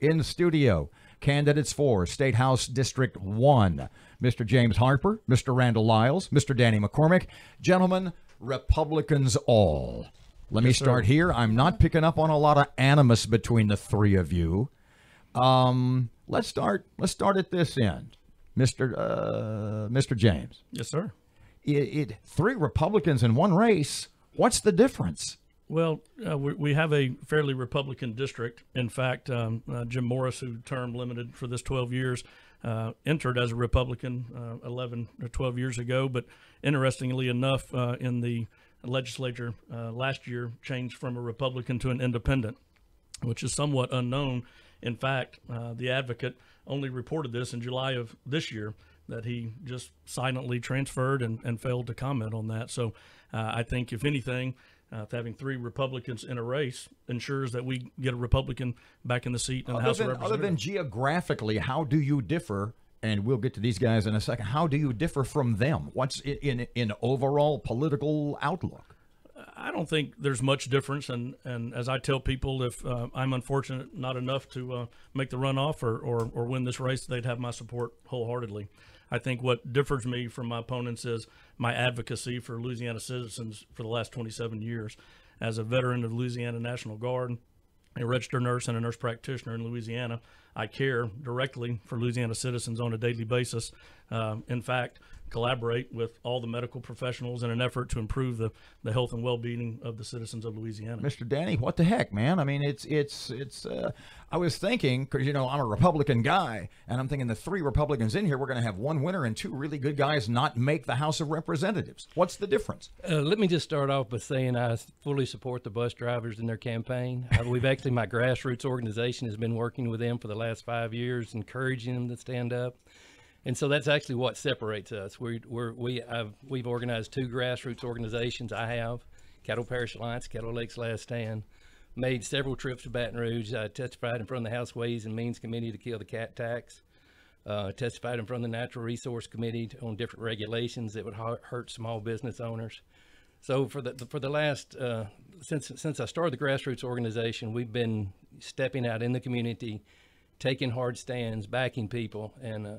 in studio. Candidates for State House District 1 Mr. James Harper, Mr. Randall Lyles, Mr. Danny McCormick. Gentlemen, Republicans all. Let yes, me start sir. here. I'm not picking up on a lot of animus between the three of you. Um, let's start. Let's start at this end, Mr. Uh, Mr. James. Yes, sir. It, it, three Republicans in one race. What's the difference? Well, uh, we, we, have a fairly Republican district. In fact, um, uh, Jim Morris, who term limited for this 12 years, uh, entered as a Republican uh, 11 or 12 years ago. But interestingly enough, uh, in the legislature uh, last year, changed from a Republican to an independent, which is somewhat unknown. In fact, the advocate only reported this in July of this year that he just silently transferred and, and failed to comment on that. So I think, if anything, uh, having three Republicans in a race ensures that we get a Republican back in the seat in the House than, of Representatives. Other than geographically, how do you differ? And we'll get to these guys in a second. How do you differ from them? What's in in, in overall political outlook? I don't think there's much difference. And, and as I tell people, if uh, I'm unfortunate not enough to uh, make the runoff or, or, or win this race, they'd have my support wholeheartedly. I think what differs me from my opponents is my advocacy for Louisiana citizens for the last 27 years. As a veteran of Louisiana National Guard, a registered nurse and a nurse practitioner in Louisiana, I care directly for Louisiana citizens on a daily basis. Uh, in fact, collaborate with all the medical professionals in an effort to improve the, the health and well-being of the citizens of Louisiana. Mr. Danny, what the heck, man? I mean, it's it's it's. Uh, I was thinking because you know I'm a Republican guy, and I'm thinking the three Republicans in here, we're going to have one winner and two really good guys not make the House of Representatives. What's the difference? Uh, let me just start off by saying I fully support the bus drivers in their campaign. Uh, we've actually my grassroots organization has been working with them for the last five years, encouraging them to stand up. And so that's actually what separates us. We, we're, we, are we we've organized two grassroots organizations. I have Cattle Parish Alliance, Cattle Lakes Last Stand, made several trips to Baton Rouge. I testified in front of the House Ways and Means Committee to kill the cat tax. Uh, testified in front of the Natural Resource Committee on different regulations that would hurt small business owners. So for the for the last uh, since since I started the grassroots organization, we've been stepping out in the community, taking hard stands, backing people, and uh,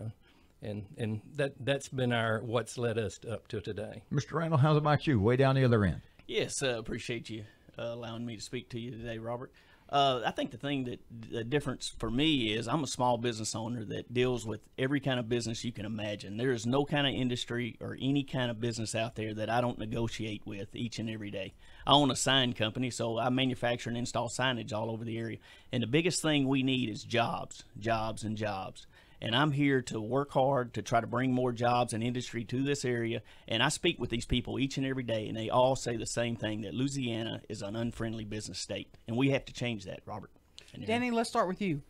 and and that that's been our what's led us up to today. Mr. Randall, how's about you? Way down the other end. Yes, uh, appreciate you uh, allowing me to speak to you today, Robert. Uh, I think the thing that the difference for me is I'm a small business owner that deals with every kind of business you can imagine. There is no kind of industry or any kind of business out there that I don't negotiate with each and every day. I own a sign company, so I manufacture and install signage all over the area. And the biggest thing we need is jobs, jobs, and jobs and I'm here to work hard to try to bring more jobs and industry to this area. And I speak with these people each and every day, and they all say the same thing that Louisiana is an unfriendly business state, and we have to change that, Robert. Danny, let's start with you.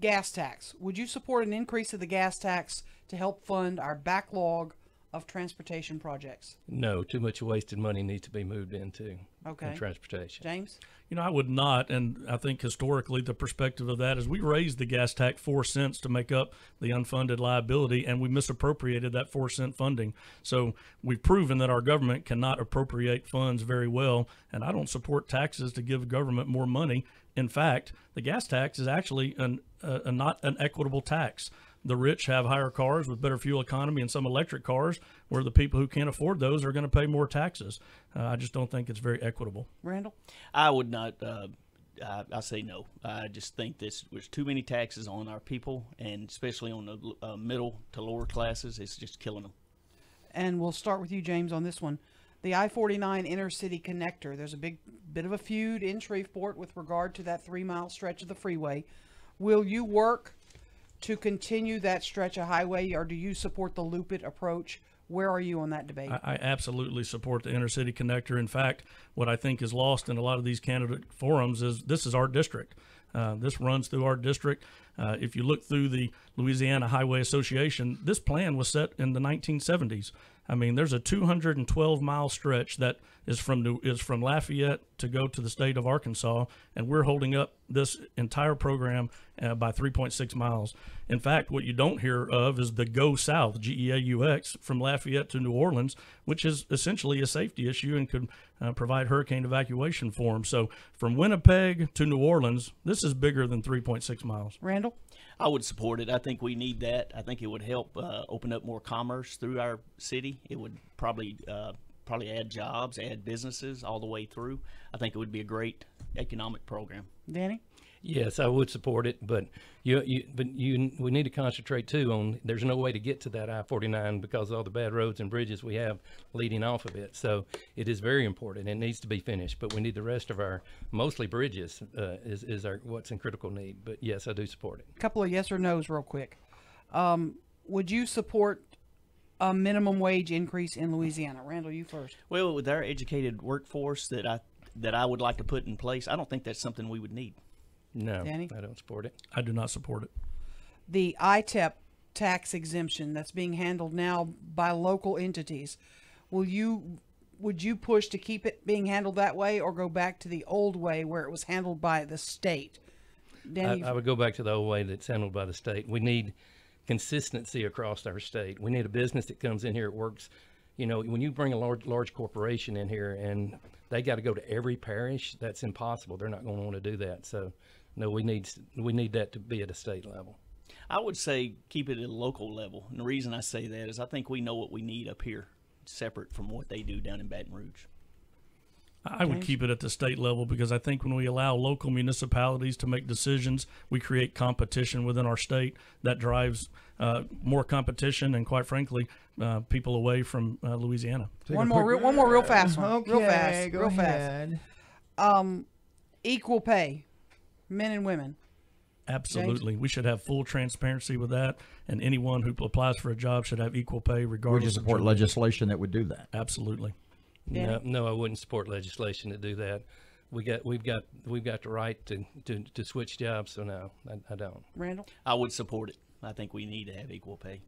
Gas tax. Would you support an increase of the gas tax to help fund our backlog of transportation projects? No, too much wasted money needs to be moved into okay. In transportation. James? You know, I would not, and I think historically the perspective of that is we raised the gas tax four cents to make up the unfunded liability, and we misappropriated that four cent funding. So we've proven that our government cannot appropriate funds very well, and I don't support taxes to give government more money. In fact, the gas tax is actually an, uh, a not an equitable tax. The rich have higher cars with better fuel economy and some electric cars, where the people who can't afford those are going to pay more taxes. Uh, I just don't think it's very equitable. Randall? I would not. Uh, I, I, say no. I just think this there's too many taxes on our people, and especially on the uh, middle to lower classes. It's just killing them. And we'll start with you, James, on this one the I 49 inner city connector. There's a big bit of a feud in Shreveport with regard to that three mile stretch of the freeway. Will you work to continue that stretch of highway, or do you support the loop it approach? Where are you on that debate? I, I absolutely support the inner city connector. In fact, what I think is lost in a lot of these candidate forums is this is our district. Uh, this runs through our district. Uh, if you look through the Louisiana Highway Association, this plan was set in the 1970s. I mean, there's a 212 mile stretch that is from New, is from Lafayette to go to the state of Arkansas, and we're holding up this entire program uh, by 3.6 miles. In fact, what you don't hear of is the Go South (GEAUX) from Lafayette to New Orleans, which is essentially a safety issue and could uh, provide hurricane evacuation for them. So, from Winnipeg to New Orleans, this is bigger than 3.6 miles. Randall, I would support it. I think we need that. I think it would help uh, open up more commerce through our city. It would probably uh, probably add jobs, add businesses all the way through. I think it would be a great economic program. Danny. Yes, I would support it, but you, you, but you, we need to concentrate too on. There's no way to get to that I-49 because all the bad roads and bridges we have leading off of it. So it is very important. It needs to be finished, but we need the rest of our mostly bridges uh, is is our what's in critical need. But yes, I do support it. A couple of yes or nos, real quick. Um, would you support a minimum wage increase in Louisiana? Randall, you first. Well, with our educated workforce that I that I would like to put in place, I don't think that's something we would need. No, Danny? I don't support it. I do not support it. The ITEP tax exemption that's being handled now by local entities. Will you would you push to keep it being handled that way or go back to the old way where it was handled by the state? Danny, I, I would go back to the old way that's handled by the state. We need consistency across our state. We need a business that comes in here, it works. You know, when you bring a large, large corporation in here and they got to go to every parish, that's impossible. They're not going to want to do that. So, no, we need we need that to be at a state level. I would say keep it at a local level. And the reason I say that is I think we know what we need up here, separate from what they do down in Baton Rouge. I would keep it at the state level because I think when we allow local municipalities to make decisions, we create competition within our state that drives uh, more competition and, quite frankly, uh, people away from uh, Louisiana. Take one more, quick, real, one more, real fast, one. Okay, real fast, real ahead. fast. Um, equal pay, men and women. Absolutely. James? We should have full transparency with that. And anyone who applies for a job should have equal pay regardless. Would you support legislation that would do that? Absolutely. No, no, I wouldn't support legislation to do that. We got, we've got, we've got the right to, to, to switch jobs. So no, I, I don't. Randall? I would support it. I think we need to have equal pay.